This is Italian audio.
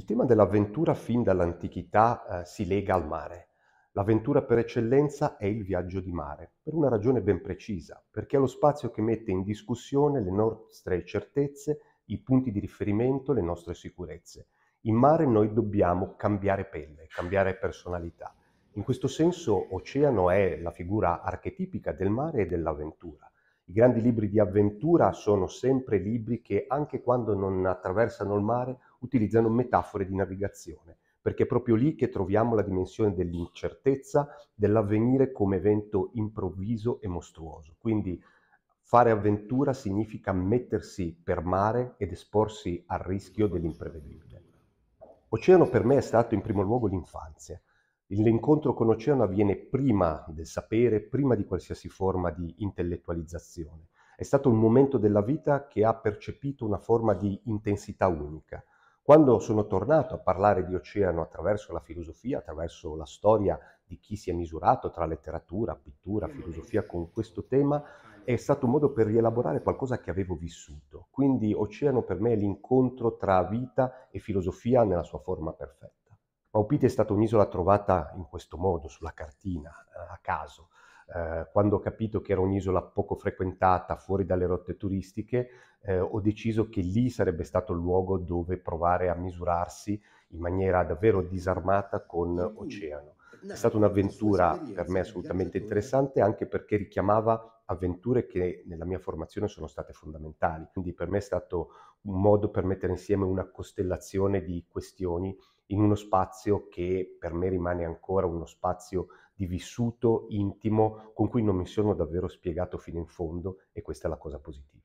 Il tema dell'avventura fin dall'antichità eh, si lega al mare. L'avventura per eccellenza è il viaggio di mare, per una ragione ben precisa, perché è lo spazio che mette in discussione le nostre certezze, i punti di riferimento, le nostre sicurezze. In mare noi dobbiamo cambiare pelle, cambiare personalità. In questo senso Oceano è la figura archetipica del mare e dell'avventura. I grandi libri di avventura sono sempre libri che anche quando non attraversano il mare utilizzano metafore di navigazione, perché è proprio lì che troviamo la dimensione dell'incertezza, dell'avvenire come evento improvviso e mostruoso. Quindi fare avventura significa mettersi per mare ed esporsi al rischio dell'imprevedibile. Oceano per me è stato in primo luogo l'infanzia. L'incontro con Oceano avviene prima del sapere, prima di qualsiasi forma di intellettualizzazione. È stato un momento della vita che ha percepito una forma di intensità unica. Quando sono tornato a parlare di oceano attraverso la filosofia, attraverso la storia di chi si è misurato tra letteratura, pittura, filosofia con questo tema, è stato un modo per rielaborare qualcosa che avevo vissuto. Quindi oceano per me è l'incontro tra vita e filosofia nella sua forma perfetta. Paupiti è stata un'isola trovata in questo modo, sulla cartina, eh, a caso. Eh, quando ho capito che era un'isola poco frequentata, fuori dalle rotte turistiche, eh, ho deciso che lì sarebbe stato il luogo dove provare a misurarsi in maniera davvero disarmata con Oceano. È stata un'avventura per me assolutamente interessante anche perché richiamava avventure che nella mia formazione sono state fondamentali. Quindi per me è stato un modo per mettere insieme una costellazione di questioni in uno spazio che per me rimane ancora uno spazio di vissuto intimo con cui non mi sono davvero spiegato fino in fondo e questa è la cosa positiva.